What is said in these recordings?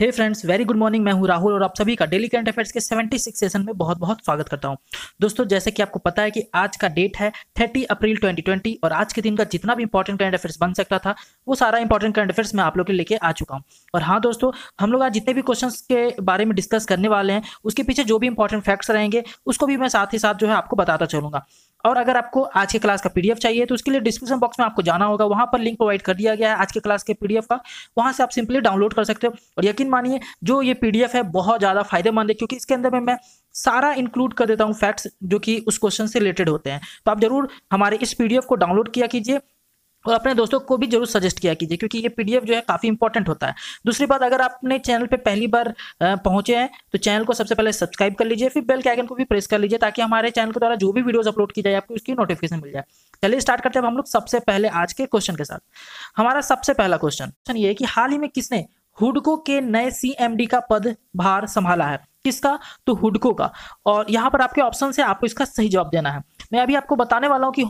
हे friends very good morning मैं हूं राहुल और आप सभी का डेली करंट अफेयर्स के 76 सेशन में बहुत बहुत स्वागत करता हूं दोस्तों जैसे कि आपको पता है कि आज का डेट है 30 अप्रैल 2020 और आज के दिन का जितना भी इंपॉर्टेंट करंट अफेयर्स बन सकता था वो सारा इंपॉर्टेंट करंट अफेयर्स मैं आप लोग के लेके आ चुका हूँ और हाँ दोस्तों हम लोग आज जितने भी क्वेश्चन के बारे में डिस्कस करने वाले हैं उसके पीछे जो भी इंपॉर्टेंट फैक्ट्स रहेंगे उसको भी मैं साथ ही साथ जो है आपको बताता चलूंगा और अगर आपको आज के क्लास का पीडीएफ चाहिए तो उसके लिए डिस्क्रिप्शन बॉक्स में आपको जाना होगा वहाँ पर लिंक प्रोवाइड कर दिया गया है आज के क्लास के पीडीएफ का वहाँ से आप सिंपली डाउनलोड कर सकते हो और यकीन मानिए जो ये पीडीएफ है बहुत ज़्यादा फायदेमंद है क्योंकि इसके अंदर में मैं सारा इंक्लूड कर देता हूँ फैक्ट्स जो कि उस क्वेश्चन से रिलेटेड होते हैं तो आप जरूर हमारे इस पी को डाउनलोड किया कीजिए और अपने दोस्तों को भी जरूर सजेस्ट किया कीजिए क्योंकि ये पीडीएफ जो है काफ़ी इंपॉर्टेंट होता है दूसरी बात अगर आपने चैनल पर पहली बार पहुंचे हैं तो चैनल को सबसे पहले सब्सक्राइब कर लीजिए फिर बेल के आइकन को भी प्रेस कर लीजिए ताकि हमारे चैनल के द्वारा जो भी वीडियोज़ अपलोड की जाए आपको उसकी नोटिफिकेशन मिल जाए चलिए स्टार्ट करते हैं हम लोग सबसे पहले आज के क्वेश्चन के साथ हमारा सबसे पहला क्वेश्चन ये है कि हाल ही में किसने हुडको के नए सीएमडी का पद भार संभाला है किसका तो हुडको का और यहाँ पर आपके ऑप्शन है आपको इसका सही जवाब देना है मैं अभी आपको बताने वाला हूँ कि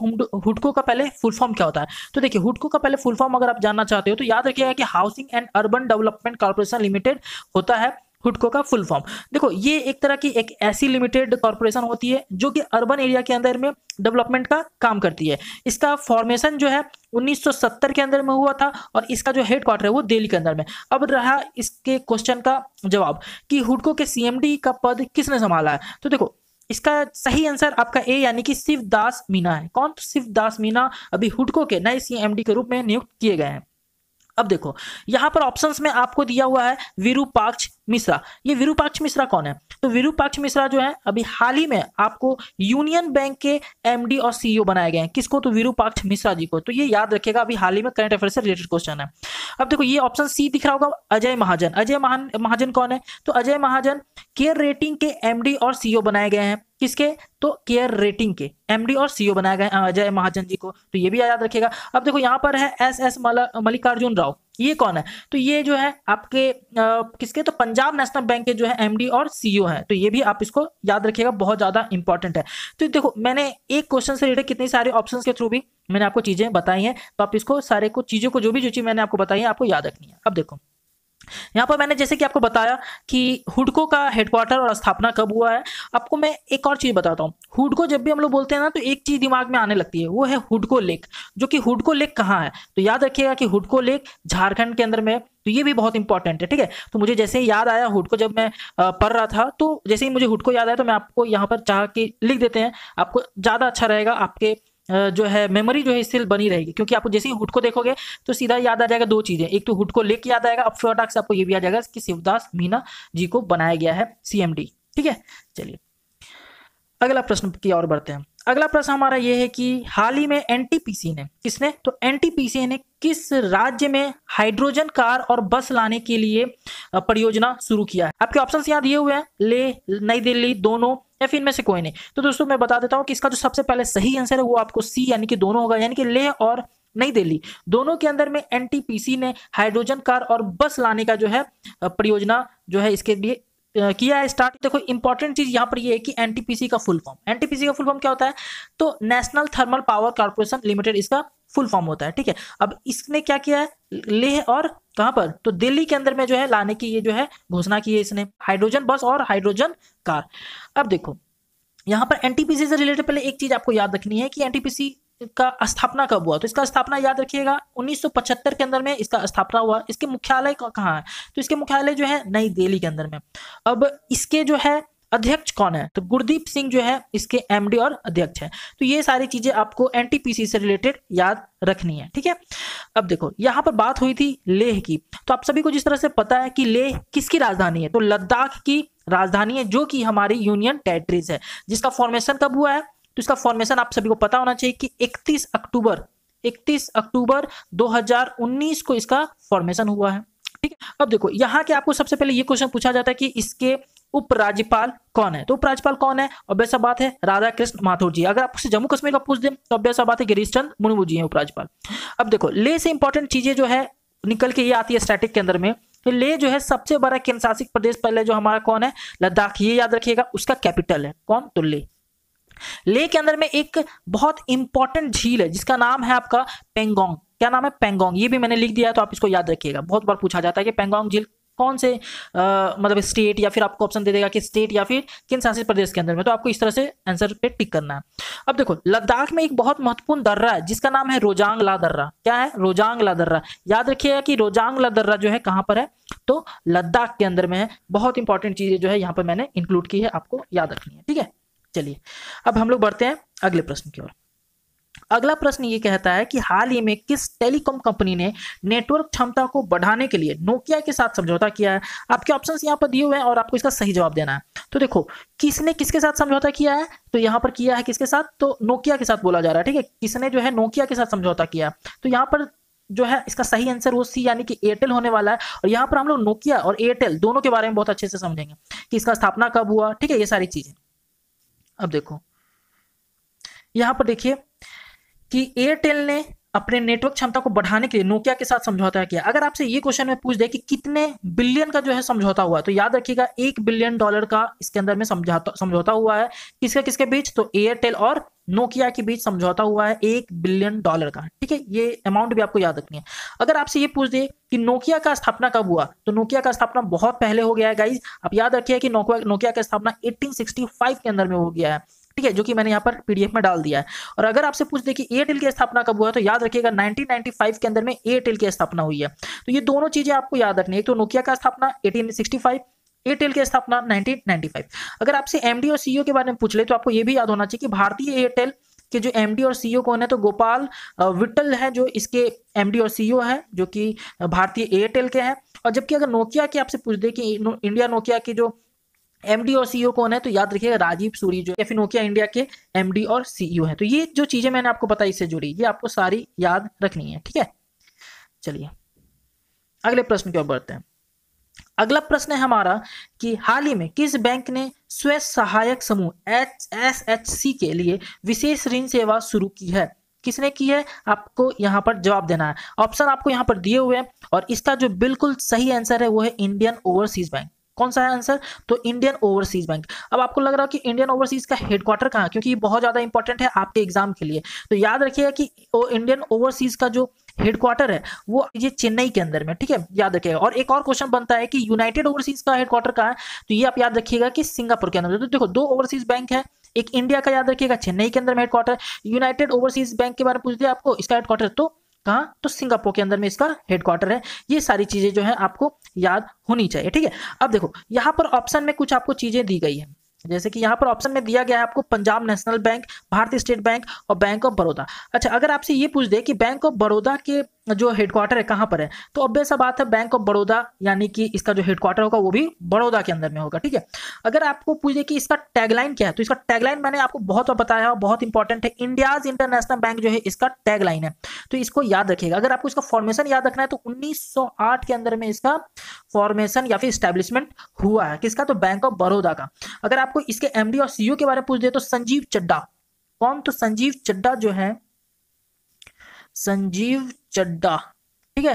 हुडको का पहले फुल फॉर्म क्या होता है तो देखिए हुडको का पहले फुल फॉर्म अगर आप जानना चाहते हो तो याद रखिएगा कि housing and urban development corporation limited होता है हुडको का फुल फॉर्म देखो ये एक तरह की एक ऐसी लिमिटेड कॉरपोरेशन होती है जो कि अर्बन एरिया के अंदर में डेवलपमेंट का काम करती है इसका फॉर्मेशन जो है 1970 के अंदर में हुआ था और इसका जो हेड क्वार्टर है वो दिल्ली के अंदर में अब रहा इसके क्वेश्चन का जवाब कि हुडको के सी का पद किसने संभाला है तो देखो इसका सही आंसर आपका ए यानी कि शिव दास मीना है कौन तो शिव दास मीना अभी हुडको के नए सी के रूप में नियुक्त किए गए हैं अब देखो यहाँ पर ऑप्शंस में आपको दिया हुआ है विरूपाक्ष मिश्रा ये विरूपाक्ष मिश्रा कौन है तो विरूपाक्ष मिश्रा जो है अभी हाल ही में आपको यूनियन बैंक के एमडी और सीईओ e बनाए गए हैं किसको तो विरूपाक्ष मिश्रा जी को तो ये याद रखिएगा अभी हाल ही में करंट अफेयर से रिलेटेड क्वेश्चन है अब देखो ये ऑप्शन सी दिख रहा होगा अजय महाजन अजय महाजन कौन है तो अजय महाजन केयर रेटिंग के एमडी और सीईओ e बनाए गए हैं किसके तो केयर रेटिंग के एमडी और सीईओ e बनाए गए अजय महाजन जी को तो ये भी याद रखेगा अब देखो यहाँ पर है एस एस मल्लिकार्जुन राव ये कौन है तो ये जो है आपके आ, किसके तो पंजाब नेशनल बैंक के जो है एमडी और सीईओ e हैं तो ये भी आप इसको याद रखिएगा बहुत ज़्यादा इंपॉर्टेंट है तो देखो मैंने एक क्वेश्चन से रिलेटेड कितने सारे ऑप्शन के थ्रू भी मैंने आपको चीज़ें बताई हैं तो आप इसको सारे को चीज़ों को जो भी जो चीज़ मैंने आपको बताई है आपको याद रखनी है अब देखो यहाँ पर मैंने जैसे कि आपको बताया कि हुडको का हेडक्वार्टर और स्थापना कब हुआ है आपको मैं एक और चीज़ बताता हूँ हुडको जब भी हम लोग बोलते हैं ना तो एक चीज़ दिमाग में आने लगती है वो है हुडको लेक जो कि हुडको लेक कहाँ है तो याद रखिएगा कि हुडको लेक झारखंड के अंदर में तो ये भी बहुत इंपॉर्टेंट है ठीक है तो मुझे जैसे ही याद आया हुडको जब मैं पढ़ रहा था तो जैसे ही मुझे हुडको याद आया तो मैं आपको यहाँ पर चाह के लिख देते हैं आपको ज़्यादा अच्छा रहेगा आपके जो है मेमोरी जो है स्थिर बनी रहेगी क्योंकि आपको जैसे ही हुट को देखोगे तो सीधा याद आ जाएगा दो चीज़ें एक तो हुट को लेके याद आएगा अब फ्योटाक से आपको ये भी आ जाएगा कि शिवदास मीना जी को बनाया गया है सीएमडी ठीक है चलिए अगला प्रश्न की ओर बढ़ते हैं अगला प्रश्न हमारा ये है कि हाल ही में एनटीपीसी ने किसने तो एन ने किस राज्य में हाइड्रोजन कार और बस लाने के लिए परियोजना शुरू किया है आपके ऑप्शन याद दिए हुए हैं ले नई दिल्ली दोनों या फिर इनमें से कोई नहीं तो दोस्तों मैं बता देता हूँ कि इसका जो सबसे पहले सही आंसर है वो आपको सी यानी कि दोनों होगा यानी कि ले और नई दिल्ली दोनों के अंदर में एनटीपीसी ने हाइड्रोजन कार और बस लाने का जो है परियोजना जो है इसके लिए किया है स्टार्ट देखो इंपॉर्टेंट चीज यहाँ पर ये है कि एनटीपीसी का फुल फॉर्म एनटीपीसी का फुल फॉर्म क्या होता है तो national thermal power corporation limited इसका फुल फॉर्म होता है ठीक है अब इसने क्या किया है लेह और कहां पर तो दिल्ली के अंदर में जो है लाने की ये जो है घोषणा की है इसने हाइड्रोजन बस और हाइड्रोजन कार अब देखो यहाँ पर एनटीपीसी से रिलेटेड पहले एक चीज आपको याद रखनी है कि एनटीपीसी का स्थापना कब हुआ तो इसका स्थापना याद रखिएगा 1975 के अंदर में इसका स्थापना हुआ इसके मुख्यालय कहाँ है तो इसके मुख्यालय जो है नई दिल्ली के अंदर में अब इसके जो है अध्यक्ष कौन है तो गुरदीप सिंह जो है इसके एमडी और अध्यक्ष है तो ये सारी चीजें आपको एनटीपीसी से रिलेटेड याद रखनी है ठीक है अब देखो यहाँ पर बात हुई थी लेह की तो आप सभी को जिस तरह से पता है कि लेह किसकी राजधानी है तो लद्दाख की राजधानी है जो कि हमारी यूनियन टेरिटरीज है जिसका फॉर्मेशन कब हुआ है तो इसका फॉर्मेशन आप सभी को पता होना चाहिए कि 31 अक्टूबर 31 अक्टूबर 2019 को इसका फॉर्मेशन हुआ है ठीक है अब देखो यहाँ के आपको सबसे पहले ये क्वेश्चन पूछा जाता है कि इसके उपराज्यपाल कौन है तो उपराज्यपाल कौन है ऑब्वियस बात है राधा कृष्ण माथुर जी अगर आपसे जम्मू कश्मीर का पूछ दें तो ऑब्वियस बात है गिरीश चंद मुर्मू जी हैं उपराज्यपाल अब देखो ले से इंपॉर्टेंट चीजें जो है निकल के ये आती है स्टैटिक के अंदर में तो ले जो है सबसे बड़ा केंद्र शासित प्रदेश पहले जो हमारा कौन है लद्दाख ये याद रखिएगा उसका कैपिटल है कौन तो ले ले के अंदर में एक बहुत इंपॉर्टेंट झील है जिसका नाम है आपका पेंगोंग क्या नाम है पेंगोंग ये भी मैंने लिख दिया है तो आप इसको याद रखिएगा बहुत बार पूछा जाता है कि पेंगोंग झील कौन से आ, मतलब स्टेट या फिर आपको ऑप्शन दे देगा कि स्टेट या फिर किन शासित प्रदेश के अंदर में तो आपको इस तरह से आंसर पे टिक करना है अब देखो लद्दाख में एक बहुत महत्वपूर्ण दर्रा है जिसका नाम है रोजांगला दर्रा क्या है रोजांगला दर्रा याद रखिएगा कि रोजांगला दर्रा जो है कहाँ पर है तो लद्दाख के अंदर में है बहुत इंपॉर्टेंट चीज़ें जो है यहाँ पर मैंने इंक्लूड की है आपको याद रखनी है ठीक है चलिए अब हम लोग बढ़ते हैं अगले प्रश्न की ओर अगला प्रश्न ये कहता है कि हाल ही में किस टेलीकॉम कंपनी ने नेटवर्क क्षमता को बढ़ाने के लिए नोकिया के साथ समझौता किया है आपके ऑप्शंस यहाँ पर दिए हुए हैं और आपको इसका सही जवाब देना है तो देखो किसने किसके साथ समझौता किया है तो यहाँ पर किया है किसके साथ तो नोकिया के साथ बोला जा रहा है ठीक है किसने जो है नोकिया के साथ समझौता किया तो यहाँ पर जो है इसका सही आंसर वो सी यानी कि एयरटेल होने वाला है और यहाँ पर हम लोग नोकिया और एयरटेल दोनों के बारे में बहुत अच्छे से समझेंगे कि इसका स्थापना कब हुआ ठीक है ये सारी चीज़ें अब देखो यहां पर देखिए कि एयरटेल ने अपने नेटवर्क क्षमता को बढ़ाने के लिए नोकिया के साथ समझौता किया अगर आपसे ये क्वेश्चन में पूछ दे कि कितने बिलियन का जो है समझौता हुआ तो याद रखिएगा एक बिलियन डॉलर का इसके अंदर में समझौता हुआ है किसके किसके बीच तो एयरटेल और नोकिया के बीच समझौता हुआ है एक बिलियन डॉलर का ठीक है ये अमाउंट भी आपको याद रखनी है अगर आपसे ये पूछ दे कि नोकिया का स्थापना कब हुआ तो नोकिया का स्थापना बहुत पहले हो गया है गाइज आप याद रखिए कि नोकिया नोकिया का स्थापना 1865 के अंदर में हो गया है ठीक है जो कि मैंने यहाँ पर पीडीएफ में डाल दिया है और अगर आपसे पूछ दे कि एयरटेल की स्थापना कब हुआ तो याद रखिएगा 1995 के अंदर में एयरटेल की स्थापना हुई है तो ये दोनों चीजें आपको याद रखनी है एक तो नोकिया का स्थापना 1865 एयरटेल की स्थापना 1995 अगर आपसे एमडी और सीईओ e के बारे में पूछ ले तो आपको यह भी याद होना चाहिए कि भारतीय एयरटेल के जो एमडी और सीईओ e कौन है तो गोपाल विट्टल है जो इसके एमडी और सीईओ e है जो कि भारतीय एयरटेल के हैं और जबकि अगर नोकिया की आपसे पूछ दे कि इंडिया नोकिया के जो एमडी और सीईओ कौन है तो याद रखिएगा राजीव सूरी जो या फिर नोकिया इंडिया के एमडी और सीईओ है तो ये जो चीजें मैंने आपको बताई इससे जुड़ी ये आपको सारी याद रखनी है ठीक है चलिए अगले प्रश्न की ओर बढ़ते हैं अगला प्रश्न है हमारा कि हाल ही में किस बैंक ने स्व सहायक समूह एस एच सी के लिए विशेष ऋण सेवा शुरू की है किसने की है आपको यहाँ पर जवाब देना है ऑप्शन आपको यहाँ पर दिए हुए हैं और इसका जो बिल्कुल सही आंसर है वो है इंडियन ओवरसीज बैंक कौन सा है आंसर तो इंडियन ओवरसीज बैंक अब आपको लग रहा है कि इंडियन ओवरसीज का हेडक्वार्टर कहाँ क्योंकि ये बहुत ज़्यादा इंपॉर्टेंट है आपके एग्जाम के लिए तो याद रखिएगा कि इंडियन ओवरसीज का जो हेडक्वार्टर है वो ये चेन्नई के अंदर में ठीक है याद रखिएगा और एक और क्वेश्चन बनता है कि यूनाइटेड ओवरसीज का हेडक्वार्टर कहाँ है तो ये आप याद रखिएगा कि सिंगापुर के अंदर तो देखो दो ओवरसीज बैंक है एक इंडिया का याद रखिएगा चेन्नई के अंदर में हेडक्वार्टर यूनाइटेड ओवरसीज बैंक के बारे में पूछ दिया आपको इसका हेडक्वार्टर तो कहा तो सिंगापुर के अंदर में इसका हेडक्वार्टर है ये सारी चीज़ें जो है आपको याद होनी चाहिए ठीक है अब देखो यहाँ पर ऑप्शन में कुछ आपको चीज़ें दी गई है जैसे कि यहाँ पर ऑप्शन में दिया गया है आपको Punjab national bank Bharatiya state bank और बैंक ऑफ बड़ौदा अच्छा अगर आपसे ये पूछ दे कि बैंक ऑफ बड़ौदा के जो हेडक्वार्टर है कहाँ पर है तो अब ऐसा बात है बैंक ऑफ बड़ौदा यानी कि इसका जो हेडक्वार्टर होगा वो भी बड़ौदा के अंदर में होगा ठीक है अगर आपको पूछे कि इसका टैगलाइन क्या है तो इसका टैगलाइन मैंने आपको बहुत बार बताया और बहुत इंपॉर्टेंट है इंडियाज इंटरनेशनल बैंक जो है इसका टैगलाइन है तो इसको याद रखिएगा अगर आपको इसका फॉर्मेशन याद रखना है तो उन्नीस के अंदर में इसका फॉर्मेशन या फिर स्टैब्लिशमेंट हुआ है किसका तो बैंक ऑफ बड़ौदा का अगर आपको इसके एमडी और सी e के बारे में पूछ दे तो संजीव चड्डा कौन तो संजीव चड्डा जो है संजीव चड्डा ठीक है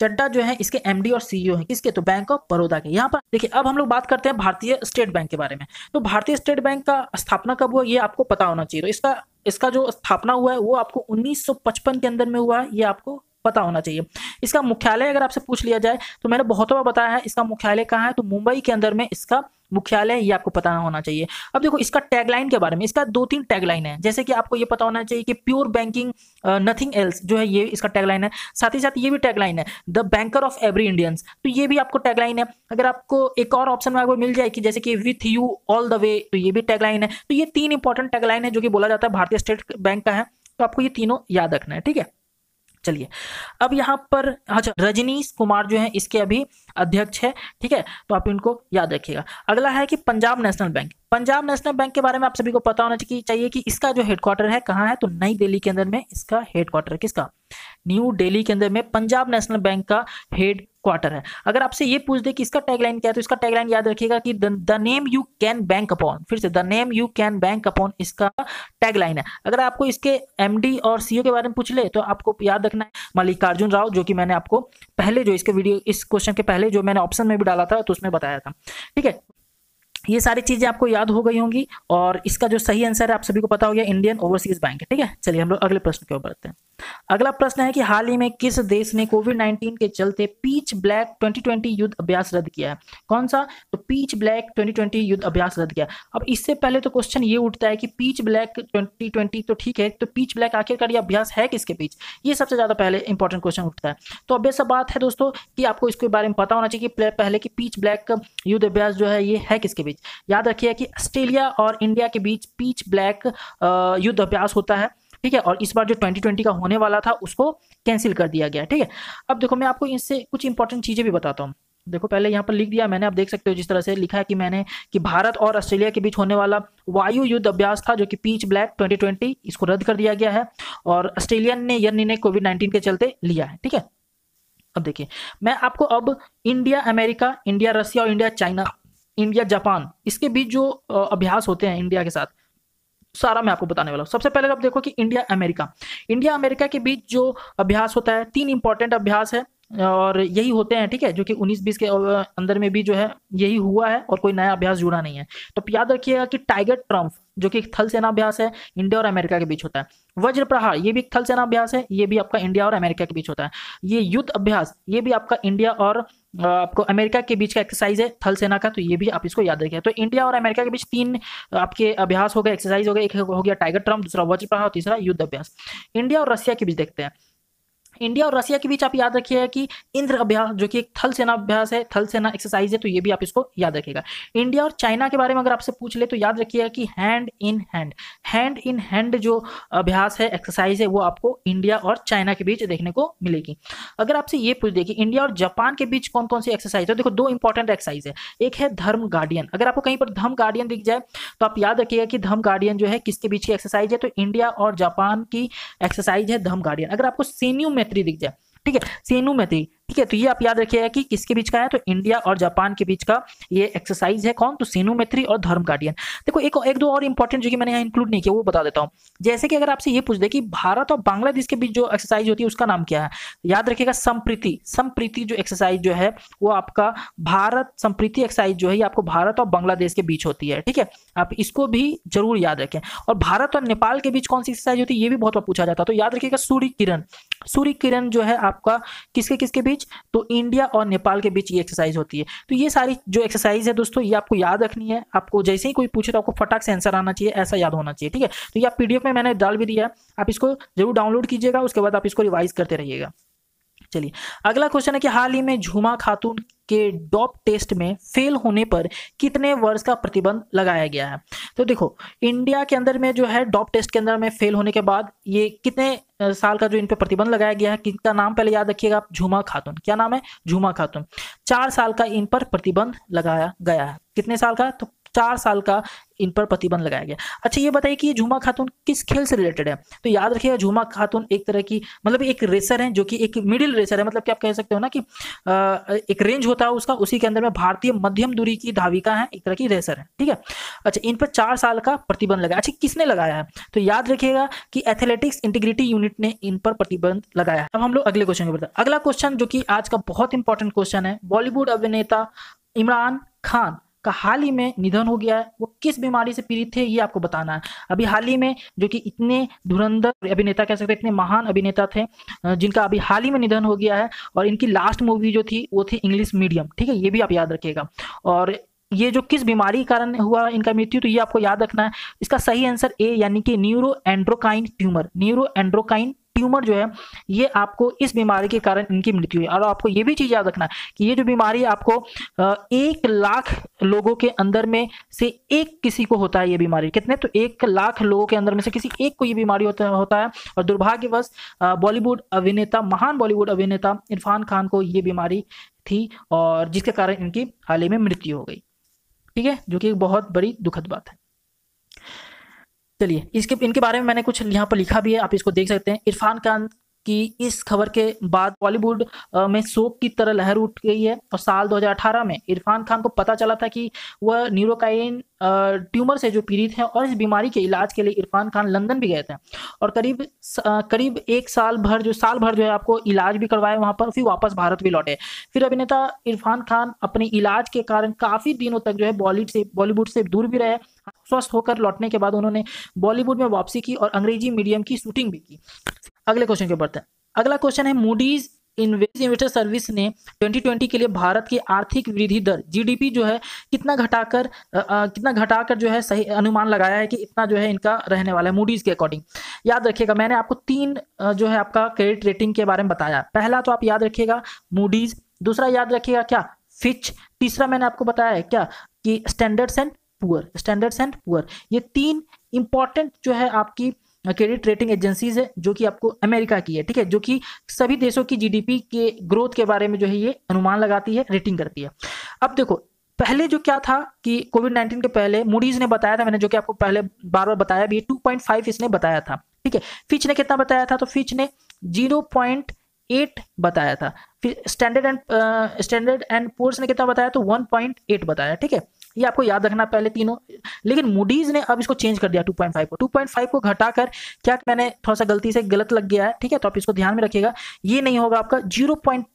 चड्डा जो है इसके एमडी और सीईओ e हैं किसके तो बैंक ऑफ बड़ौदा के यहाँ पर देखिए अब हम लोग बात करते हैं भारतीय स्टेट बैंक के बारे में तो भारतीय स्टेट बैंक का स्थापना कब हुआ ये आपको पता होना चाहिए तो इसका इसका जो स्थापना हुआ है वो आपको 1955 के अंदर में हुआ है ये आपको पता होना चाहिए इसका मुख्यालय अगर आपसे पूछ लिया जाए तो मैंने बहुत बार बताया है इसका मुख्यालय कहाँ है तो मुंबई के अंदर में इसका मुख्यालय ये आपको पता होना चाहिए अब देखो इसका टैगलाइन के बारे में इसका दो तीन टैगलाइन है जैसे कि आपको ये पता होना चाहिए कि प्योर बैंकिंग नथिंग एल्स जो है ये इसका टैगलाइन है साथ ही साथ ये भी टैगलाइन है the banker of every Indians तो ये भी आपको टैगलाइन है अगर आपको एक और ऑप्शन में आपको मिल जाए कि जैसे कि with you all the way तो ये भी टैगलाइन है तो ये तीन इंपॉर्टेंट टैगलाइन है जो कि बोला जाता है भारतीय स्टेट बैंक का है तो आपको ये तीनों याद रखना है ठीक है चलिए अब यहाँ पर अच्छा रजनीश कुमार जो है इसके अभी अध्यक्ष है ठीक है तो आप इनको याद रखिएगा अगला है कि Punjab national bank Punjab national bank के बारे में आप सभी को पता होना चाहिए कि इसका जो हेडक्वार्टर है कहाँ है तो नई दिल्ली के अंदर में इसका हेडक्वार्टर किसका न्यू दिल्ली के अंदर में पंजाब नेशनल बैंक का हेड क्वार्टर है अगर आपसे ये पूछ दे कि इसका टैगलाइन क्या है तो इसका टैगलाइन याद रखिएगा कि the name you can bank upon फिर से the name you can bank upon इसका टैगलाइन है अगर आपको इसके एमडी और सीईओ के बारे में पूछ ले तो आपको याद रखना है मल्लिकार्जुन राव जो कि मैंने आपको पहले जो इसके वीडियो इस क्वेश्चन के पहले जो मैंने ऑप्शन में भी डाला था तो उसमें बताया था ठीक है ये सारी चीज़ें आपको याद हो गई होंगी और इसका जो सही आंसर है आप सभी को पता हो गया इंडियन ओवरसीज बैंक है ठीक है चलिए हम लोग अगले प्रश्न की ओर बढ़ते हैं अगला प्रश्न है कि हाल ही में किस देश ने कोविड 19 के चलते पीच ब्लैक 2020 युद्ध अभ्यास रद्द किया है कौन सा तो पीच ब्लैक 2020 युद्ध अभ्यास रद्द किया अब इससे पहले तो क्वेश्चन ये उठता है कि पीच ब्लैक 2020 तो ठीक है तो पीच ब्लैक आखिरकार ये अभ्यास है किसके बीच ये सबसे ज़्यादा पहले इंपॉर्टेंट क्वेश्चन उठता है तो अब ऐसा बात है दोस्तों कि आपको इसके बारे में पता होना चाहिए कि पहले कि पीच ब्लैक युद्ध अभ्यास जो है ये है किसके बीच याद रखिए कि ऑस्ट्रेलिया और इंडिया के बीच पीच ब्लैक युद्ध अभ्यास होता है ठीक है और इस बार जो 2020 का होने वाला था उसको कैंसिल कर दिया गया ठीक है अब देखो मैं आपको इससे कुछ इंपॉर्टेंट चीज़ें भी बताता हूँ देखो पहले यहाँ पर लिख दिया मैंने आप देख सकते हो जिस तरह से लिखा है कि मैंने कि भारत और ऑस्ट्रेलिया के बीच होने वाला वायु युद्ध अभ्यास था जो कि पीच ब्लैक 2020 इसको रद्द कर दिया गया है और ऑस्ट्रेलियन ने यह निर्णय कोविड 19 के चलते लिया है ठीक है अब देखिए मैं आपको अब इंडिया अमेरिका इंडिया रसिया और इंडिया चाइना इंडिया जापान इसके बीच जो अभ्यास होते हैं इंडिया के साथ सारा मैं आपको बताने वाला हूँ सबसे पहले तो आप देखो कि इंडिया अमेरिका इंडिया अमेरिका के बीच जो अभ्यास होता है तीन इंपॉर्टेंट अभ्यास है और यही होते हैं ठीक है जो कि 19 बीस के अंदर में भी जो है यही हुआ है और कोई नया अभ्यास जुड़ा नहीं है तो याद रखिएगा कि टाइगर ट्रम्फ जो कि थल सेना अभ्यास है इंडिया और अमेरिका के बीच होता है वज्र प्रहार ये भी एक थल सेना अभ्यास है ये भी आपका इंडिया और अमेरिका के बीच होता है ये युद्ध अभ्यास ये भी आपका इंडिया और आपको अमेरिका के बीच का एक्सरसाइज है थल सेना का तो ये भी आप इसको याद रखिए तो इंडिया और अमेरिका के बीच तीन आपके अभ्यास हो गए एक्सरसाइज हो गए एक हो गया टाइगर ट्रम्प दूसरा वज्र प्रहार तीसरा युद्ध अभ्यास इंडिया और रशिया के बीच देखते हैं इंडिया और रशिया के बीच आप याद रखिएगा कि इंद्र अभ्यास जो कि एक थल सेना अभ्यास है थल सेना एक्सरसाइज है तो ये भी आप इसको याद रखिएगा इंडिया और चाइना के बारे में अगर आपसे पूछ ले तो याद रखिएगा कि hand in hand hand in hand जो अभ्यास है एक्सरसाइज है वो आपको इंडिया और चाइना के बीच देखने को मिलेगी अगर आपसे ये पूछ दे कि इंडिया और जापान के बीच कौन कौन सी एक्सरसाइज है देखो दो इंपॉर्टेंट एक्सरसाइज है एक है धर्म गार्डियन अगर आपको कहीं पर धर्म गार्डियन दिख जाए तो आप याद रखिएगा कि धर्म गार्डियन जो है किसके बीच की एक्सरसाइज है तो इंडिया और जापान की एक्सरसाइज है धर्म गार्डियन अगर आपको सीनियम में मैत्री दिख जाए ठीक है सेनू मैत्री ठीक है तो ये आप याद रखिएगा कि किसके बीच का है तो इंडिया और जापान के बीच का ये एक्सरसाइज है कौन तो सीनू मैत्री और धर्म गार्डियन देखो एक एक दो और इंपॉर्टेंट जो कि मैंने यहाँ इंक्लूड नहीं किया वो बता देता हूँ जैसे कि अगर आपसे ये पूछ दे कि भारत और बांग्लादेश के बीच जो एक्सरसाइज होती है उसका नाम क्या है तो याद रखिएगा संप्रीति संप्रीति जो एक्सरसाइज जो है वो आपका भारत संप्रीति एक्सरसाइज जो है आपको भारत और बांग्लादेश के बीच होती है ठीक है आप इसको भी जरूर याद रखें और भारत और नेपाल के बीच कौन सी एक्सरसाइज होती है ये भी बहुत बार पूछा जाता है तो याद रखिएगा सूर्य किरण सूर्य किरण जो है आपका किसके किसके बीच बीच तो इंडिया और नेपाल के बीच ये एक्सरसाइज होती है तो ये सारी जो एक्सरसाइज है दोस्तों ये आपको याद रखनी है आपको जैसे ही कोई पूछे तो आपको फटाक से आंसर आना चाहिए ऐसा याद होना चाहिए ठीक है तो ये आप पीडीएफ में मैंने डाल भी दिया है आप इसको जरूर डाउनलोड कीजिएगा उसके बाद आप इसको रिवाइज करते रहिएगा चलिए अगला क्वेश्चन है कि हाल ही में झुमा खातून के डॉप टेस्ट में फेल होने पर कितने वर्ष का प्रतिबंध लगाया गया है तो देखो इंडिया के अंदर में जो है डॉप टेस्ट के अंदर में फेल होने के बाद ये कितने साल का जो इन पर प्रतिबंध लगाया गया है किनका नाम पहले याद रखिएगा आप झुमा खातून क्या नाम है झुमा खातून चार साल का इन पर प्रतिबंध लगाया गया है कितने साल का तो चार साल का इन पर प्रतिबंध लगाया गया अच्छा ये बताइए कि ये झूमा खातून किस खेल से रिलेटेड है तो याद रखिएगा झूमा खातून एक तरह की मतलब एक रेसर है जो कि एक मिडिल रेसर है मतलब कि आप कह सकते हो ना कि एक रेंज होता है उसका उसी के अंदर में भारतीय मध्यम दूरी की धाविका है एक तरह की रेसर है ठीक है अच्छा इन पर चार साल का प्रतिबंध लगाया अच्छा किसने लगाया है तो याद रखिएगा कि एथलेटिक्स इंटीग्रिटी यूनिट ने इन पर प्रतिबंध लगाया अब हम लोग अगले क्वेश्चन के बढ़ते अगला क्वेश्चन जो कि आज का बहुत इंपॉर्टेंट क्वेश्चन है बॉलीवुड अभिनेता इमरान खान का हाल ही में निधन हो गया है वो किस बीमारी से पीड़ित थे ये आपको बताना है अभी हाल ही में जो कि इतने धुरंधर अभिनेता कह सकते इतने महान अभिनेता थे जिनका अभी हाल ही में निधन हो गया है और इनकी लास्ट मूवी जो थी वो थी इंग्लिश मीडियम ठीक है ये भी आप याद रखिएगा और ये जो किस बीमारी के कारण हुआ इनका मृत्यु तो ये आपको याद रखना है इसका सही आंसर ए यानी कि neuro endocrine tumour neuro endocrine tumour जो है ये आपको इस बीमारी के कारण इनकी मृत्यु हुई और आपको ये भी चीज़ याद रखना कि ये जो बीमारी आपको एक लाख लोगों के अंदर में से एक किसी को होता है ये बीमारी कितने तो एक लाख लोगों के अंदर में से किसी एक को ये बीमारी होता है और दुर्भाग्यवश बॉलीवुड अभिनेता महान बॉलीवुड अभिनेता इरफान खान को ये बीमारी थी और जिसके कारण इनकी हाल ही में मृत्यु हो गई ठीक है जो कि एक बहुत बड़ी दुखद बात है चलिए इसके इनके बारे में मैंने कुछ यहाँ पर लिखा भी है आप इसको देख सकते हैं इरफान खान कि इस खबर के बाद बॉलीवुड में शोक की तरह लहर उठ गई है और साल 2018 में इरफान खान को पता चला था कि वह न्यूरोकाइन ट्यूमर से जो पीड़ित है और इस बीमारी के इलाज के लिए इरफान खान लंदन भी गए थे और करीब करीब एक साल भर जो साल भर जो है आपको इलाज भी करवाया वहाँ पर फिर वापस भारत भी लौटे फिर अभिनेता इरफान खान अपने इलाज के कारण काफ़ी दिनों तक जो है बॉलीवुड से बॉलीवुड से दूर भी रहे स्वस्थ होकर लौटने के बाद उन्होंने बॉलीवुड में वापसी की और अंग्रेजी मीडियम की शूटिंग भी की अगले क्वेश्चन के बढ़ते हैं अगला क्वेश्चन है मूडीज इन्वेस्टर सर्विस ने 2020 के लिए भारत की आर्थिक वृद्धि दर जीडीपी जो है कितना घटाकर कितना घटाकर जो है सही अनुमान लगाया है कि इतना जो है इनका रहने वाला है मूडीज के अकॉर्डिंग याद रखिएगा मैंने आपको तीन जो है आपका क्रेडिट रेटिंग के बारे में बताया पहला तो आप याद रखिएगा मूडीज दूसरा याद रखिएगा क्या फिच तीसरा मैंने आपको बताया है क्या कि standards and poor standards and poor ये तीन इंपॉर्टेंट जो है आपकी क्रेडिट रेटिंग एजेंसीज है जो कि आपको अमेरिका की है ठीक है जो कि सभी देशों की जीडीपी के ग्रोथ के बारे में जो है ये अनुमान लगाती है रेटिंग करती है अब देखो पहले जो क्या था कि कोविड नाइन्टीन के पहले मूडीज ने बताया था मैंने जो कि आपको पहले बार बार बताया भी फाइव इसने बताया था ठीक है फिच ने कितना बताया था तो फिच ने जीरो एट बताया था फिर standard and standard and poors ने कितना बताया तो वन पॉइंट एट बताया ठीक है ये आपको याद रखना पहले तीनों लेकिन मूडीज ने अब इसको चेंज कर दिया 2.5 को 2.5 को घटाकर क्या मैंने थोड़ा सा गलती से गलत लग गया है ठीक है तो आप इसको ध्यान में रखिएगा ये नहीं होगा आपका जीरो पॉइंट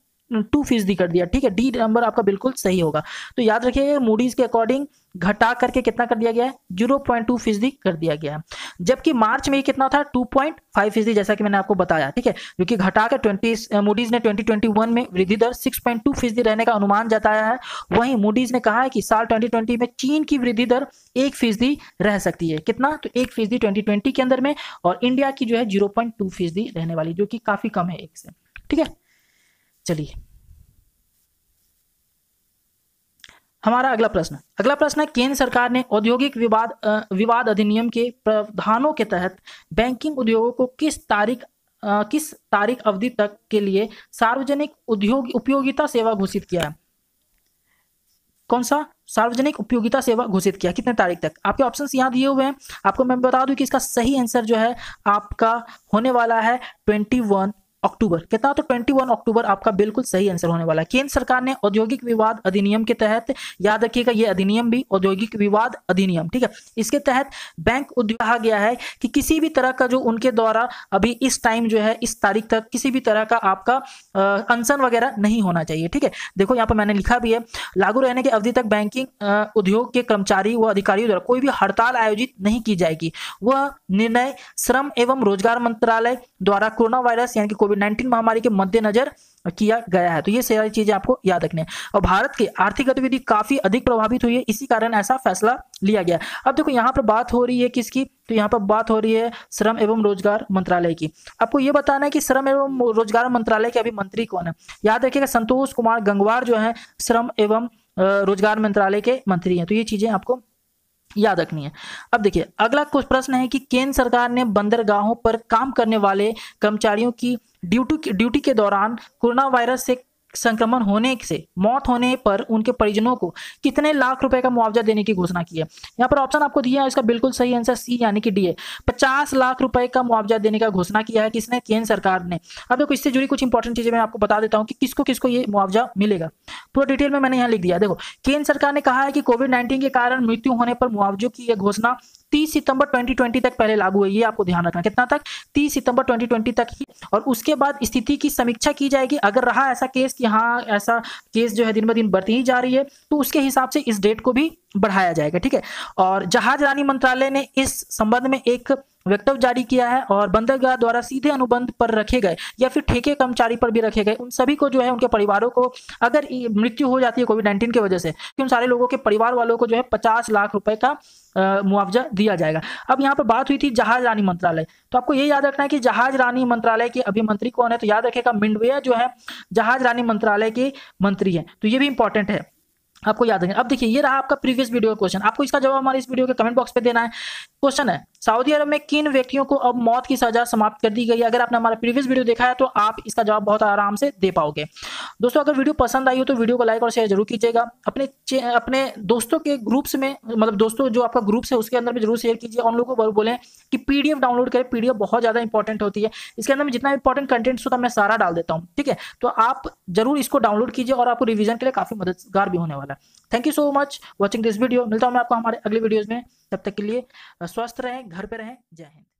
टू फीसदी कर दिया ठीक है डी नंबर आपका बिल्कुल सही होगा तो याद रखिएगा मूडीज के अकॉर्डिंग घटा करके कितना कर दिया गया है जीरो पॉइंट टू फीसदी कर दिया गया है जबकि मार्च में कितना था टू पॉइंट फाइव फीसदी जैसा कि मैंने आपको बताया ठीक है क्योंकि घटा कर ट्वेंटी मूडीज ने ट्वेंटी ट्वेंटी वन में वृद्धि दर सिक्स पॉइंट टू फीसदी रहने का अनुमान जताया है वहीं मूडीज ने कहा है कि साल ट्वेंटी ट्वेंटी में चीन की वृद्धि दर एक फीसदी रह सकती है कितना तो एक फीसदी ट्वेंटी ट्वेंटी के अंदर में और इंडिया की जो है जीरो पॉइंट टू फीसदी रहने वाली जो कि काफी कम है एक से ठीक है चलिए हमारा अगला प्रश्न अगला प्रश्न है केंद्र सरकार ने औद्योगिक विवाद विवाद अधिनियम के प्रावधानों के तहत बैंकिंग उद्योगों को किस तारीख किस तारीख अवधि तक के लिए सार्वजनिक उद्योग उपयोगिता सेवा घोषित किया है कौन सा सार्वजनिक उपयोगिता सेवा घोषित किया कितने तारीख तक आपके ऑप्शन यहाँ दिए हुए हैं आपको मैं बता दूं कि इसका सही आंसर जो है आपका होने वाला है ट्वेंटी वन अक्टूबर कितना तो 21 अक्टूबर आपका बिल्कुल सही आंसर होने वाला है केंद्र सरकार ने औद्योगिक विवाद अधिनियम के तहत याद रखिएगा ये अधिनियम भी औद्योगिक विवाद अधिनियम ठीक है इसके तहत बैंक उद्योग कहा गया है कि किसी भी तरह का जो उनके द्वारा अभी इस टाइम जो है इस तारीख तक किसी भी तरह का आपका अनशन वगैरह नहीं होना चाहिए ठीक है देखो यहाँ पर मैंने लिखा भी है लागू रहने की अवधि तक बैंकिंग उद्योग के कर्मचारी व अधिकारियों द्वारा कोई भी हड़ताल आयोजित नहीं की जाएगी वह निर्णय श्रम एवं रोजगार मंत्रालय द्वारा कोरोना वायरस यानी कि कोविड नाइन्टीन महामारी के मद्देनजर किया गया है तो ये सारी चीजें आपको याद रखने और भारत की आर्थिक गतिविधि काफी अधिक प्रभावित हुई है इसी कारण ऐसा फैसला लिया गया अब देखो यहाँ पर बात हो रही है किसकी तो यहाँ पर बात हो रही है श्रम एवं रोजगार मंत्रालय की आपको ये बताना है कि श्रम एवं रोजगार मंत्रालय के अभी मंत्री कौन है याद रखिएगा संतोष कुमार गंगवार जो है श्रम एवं रोजगार मंत्रालय के मंत्री हैं तो ये चीजें आपको याद रखनी है अब देखिए अगला कुछ प्रश्न है कि केंद्र सरकार ने बंदरगाहों पर काम करने वाले कर्मचारियों की ड्यूटी ड्यूटी के दौरान कोरोना वायरस से संक्रमण होने से मौत होने पर उनके परिजनों को कितने लाख रुपए का मुआवजा देने की घोषणा की है यहाँ पर ऑप्शन आपको दिया है इसका बिल्कुल सही आंसर सी यानी कि डी है पचास लाख रुपए का मुआवजा देने का घोषणा किया है किसने केंद्र सरकार ने अब देखो इससे जुड़ी कुछ इंपॉर्टेंट चीजें मैं आपको बता देता हूँ कि किसको किसको ये मुआवजा मिलेगा पूरा डिटेल में मैंने यहाँ लिख दिया देखो केंद्र सरकार ने कहा है कि कोविड नाइन्टीन के कारण मृत्यु होने पर मुआवजों की यह घोषणा 30 सितंबर 2020 तक पहले लागू है ये आपको ध्यान रखना कितना तक 30 सितंबर 2020 तक ही और उसके बाद स्थिति की समीक्षा की जाएगी अगर रहा ऐसा केस कि हाँ ऐसा केस जो है दिन ब दिन बढ़ती ही जा रही है तो उसके हिसाब से इस डेट को भी बढ़ाया जाएगा ठीक है और जहाज रानी मंत्रालय ने इस संबंध में एक वक्तव्य जारी किया है और बंदरगाह द्वारा सीधे अनुबंध पर रखे गए या फिर ठेके कर्मचारी पर भी रखे गए उन सभी को जो है उनके परिवारों को अगर मृत्यु हो जाती है कोविड नाइन्टीन की वजह से कि उन सारे लोगों के परिवार वालों को जो है पचास लाख रुपए का मुआवजा दिया जाएगा अब यहाँ पर बात हुई थी जहाज रानी मंत्रालय तो आपको ये याद रखना है कि जहाज रानी मंत्रालय के अभी मंत्री कौन है तो याद रखेगा मिंडविया जो है जहाज रानी मंत्रालय के मंत्री है तो ये भी इंपॉर्टेंट है आपको याद रखें अब देखिए ये रहा आपका प्रीवियस वीडियो का क्वेश्चन आपको इसका जवाब हमारे इस वीडियो के कमेंट बॉक्स पे देना है क्वेश्चन है सऊदी अरब में किन व्यक्तियों को अब मौत की सजा समाप्त कर दी गई अगर आपने हमारा प्रीवियस वीडियो देखा है तो आप इसका जवाब बहुत आराम से दे पाओगे दोस्तों अगर वीडियो पसंद आई हो तो वीडियो को लाइक और शेयर जरूर कीजिएगा अपने अपने दोस्तों के ग्रुप्स में मतलब दोस्तों जो आपका ग्रुप्स है उसके अंदर भी जरूर शेयर कीजिए उन लोगों को बोले कि पीडीएफ डाउनलोड करें पीडीएफ बहुत ज्यादा इंपॉर्टेंट होती है इसके अंदर में जितना इंपॉर्टेंट कंटेंट्स होता है मैं सारा डाल देता हूँ ठीक है तो आप जरूर इसको डाउनलोड कीजिए और आपको रिविजन के लिए काफी मददगार भी होने वाला है thank you so much watching this video मिलता हूँ मैं आपको हमारे अगले वीडियोज में तब तक के लिए स्वस्थ रहें घर पे रहें जय हिंद